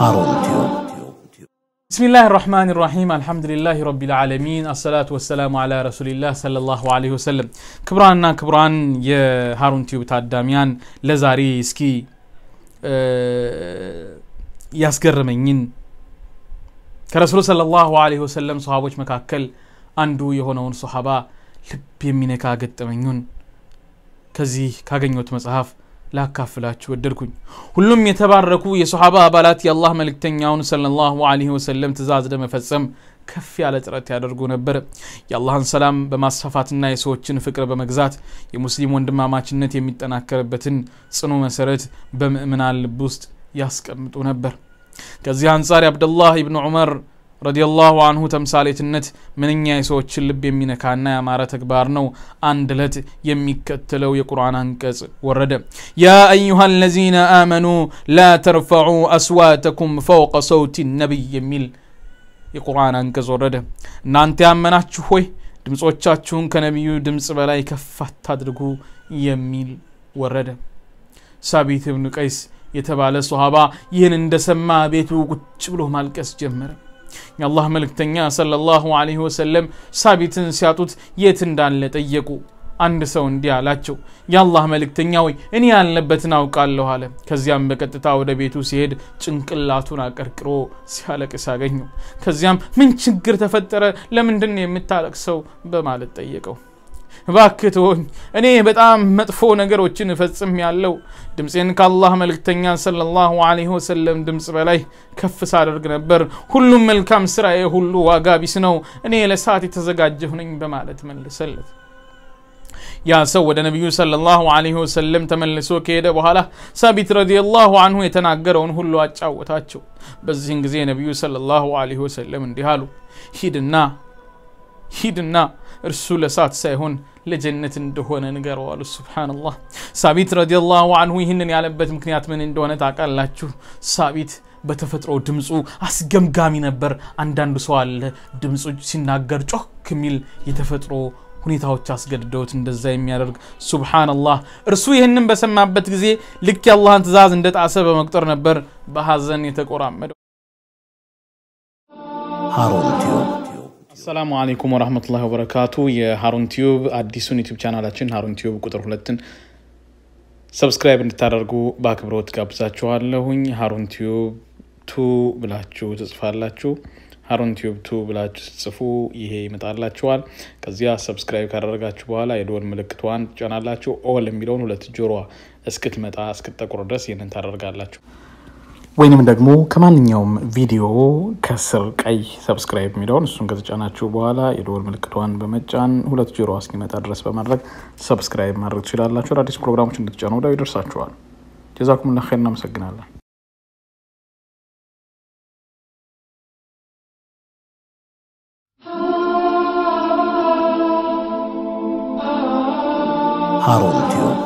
هارون تيوب بسم الله الرحمن الرحيم الحمد لله رب العالمين الصلاة والسلام على رسول الله صلى الله عليه وسلم كبراننا كبران يا هارون تيوب تاداميان لزاري اسكي اه، ያስገረመኝን ከረሱሉ ሰለላሁ አለይሂ ወሰለም ሰሃቦች መካከል አንዱ የሆነውን ሰሃባ ልብ የሚነካ ገጠመኙን ከዚህ ካገኘሁት መጽሐፍ ላካፍላችሁ ወደድኩኝ ሁሉም የተባረኩ የሰሓባ አባላት የአላህ መልእክተኛውን ሰለላሁ ዐለይሂ ወሰለም ትእዛዝ ለመፈጸም ከፍ ያለ ጥረት ያደርጉ ነበር። የአላህን ሰላም በማስፋፋትና የሰዎችን ፍቅር በመግዛት የሙስሊም ወንድማማችነት የሚጠናከርበትን ጽኑ መሰረት በምእምናን ልብ ውስጥ ያስቀምጡ ነበር። ከዚህ አንጻር አብደላህ ኢብኑ ዑመር ረዲየላሁ አንሁ ተምሳሌትነት ምንኛ የሰዎችን ልብ የሚነካና ያማረ ተግባር ነው አንድ ዕለት የሚከተለው የቁርአን አንቀጽ ወረደ ያ አዩሃ ለዚነ አመኑ ላ ተርፈዑ አስዋተኩም ፈውቀ ሰውቲ ነቢይ የሚል የቁርአን አንቀጽ ወረደ እናንተ ያመናችሁ ሆይ ድምፆቻችሁን ከነቢዩ ድምፅ በላይ ከፍ አታድርጉ የሚል ወረደ ሳቢት ብኑ ቀይስ የተባለ ሶሃባ ይህን እንደሰማ ቤቱ ቁጭ ብሎ ማልቀስ ጀመረ የአላህ መልእክተኛ ሰለላሁ ዐለይሂ ወሰለም ሳቢትን ሲያጡት የት እንዳለ ጠየቁ። አንድ ሰው እንዲህ አላቸው፣ የአላህ መልእክተኛ ወይ እኔ ያለበትን አውቃለሁ አለ። ከዚያም በቀጥታ ወደ ቤቱ ሲሄድ ጭንቅላቱን አቀርቅሮ ሲያለቅስ አገኘው። ከዚያም ምን ችግር ተፈጠረ? ለምንድን ነው የምታለቅሰው? በማለት ጠየቀው። እባክትሆኝ እኔ በጣም መጥፎ ነገሮችን እፈጽም ያለው ድምፄን ከአላህ መልክተኛ ሰለላሁ ዐለይሂ ወሰለም ድምፅ በላይ ከፍ ሳደርግ ነበር። ሁሉም መልካም ስራዬ ሁሉ ዋጋ ቢስ ነው፣ እኔ ለሰዓት የተዘጋጀሁ ነኝ በማለት መለሰለት። ያ ሰው ወደ ነቢዩ ሰለላሁ ዐለይሂ ወሰለም ተመልሶ ከሄደ በኋላ ሳቢት ረዲየላሁ አንሁ የተናገረውን ሁሉ አጫወታቸው። በዚህን ጊዜ ነቢዩ ሰለላሁ ዐለይሂ ወሰለም እንዲህ አሉ፣ ሂድና ሂድና እርሱ ለሳት ሳይሆን ለጀነት እንደሆነ ንገረው አሉ ስብናላህ ሳቢት ረዲላሁ አንሁ ይህንን ያለበት ምክንያት ምን እንደሆነ ታውቃላችሁ ሳቢት በተፈጥሮ ድምፁ አስገምጋሚ ነበር አንዳንዱ ሰው አለ ድምፁ ሲናገር ጮክ የሚል የተፈጥሮ ሁኔታዎች አስገድደውት እንደዛ የሚያደርግ ሱብሓነላህ እርሱ ይህንን በሰማበት ጊዜ ልክ የአላህን ትእዛዝ እንደ ጣሰ በመቁጠር ነበር በሐዘን የተቆራመደው አሰላሙ አሌይኩም ወረህመቱላሂ ወበረካቱ። የሀሩን ቲዩብ አዲሱን ዩቲዩብ ቻናላችን ሀሩን ቲዩብ ቁጥር ሁለትን ሰብስክራይብ እንድታደርጉ በአክብሮት ጋብዛችኋለሁኝ። ሀሩን ቲዩብ ቱ ብላችሁ ትጽፋላችሁ። ሀሩን ቲዩብ ቱ ብላችሁ ስትጽፉ ይሄ ይመጣላችኋል። ከዚያ ሰብስክራይብ ካደረጋችሁ በኋላ የደወል ምልክቷን ትጫናላችሁ። ኦል የሚለውን ሁለት ጆሮዋ እስክትመጣ እስክትጠቁር ድረስ ይህንን ታደርጋላችሁ። ወይንም ደግሞ ከማንኛውም ቪዲዮ ከስር ቀይ ሰብስክራይብ የሚለውን እሱን ከተጫናችሁ በኋላ የደወል ምልክቷን በመጫን ሁለት ጆሮ እስኪመጣ ድረስ በማድረግ ሰብስክራይብ ማድረግ ትችላላችሁ። አዳዲስ ፕሮግራሞች እንድትጫኑ ወዲያው ይደርሳችኋል። ጀዛኩሙላሁ ኸይር። እናመሰግናለን። ሃሩን ቲዩብ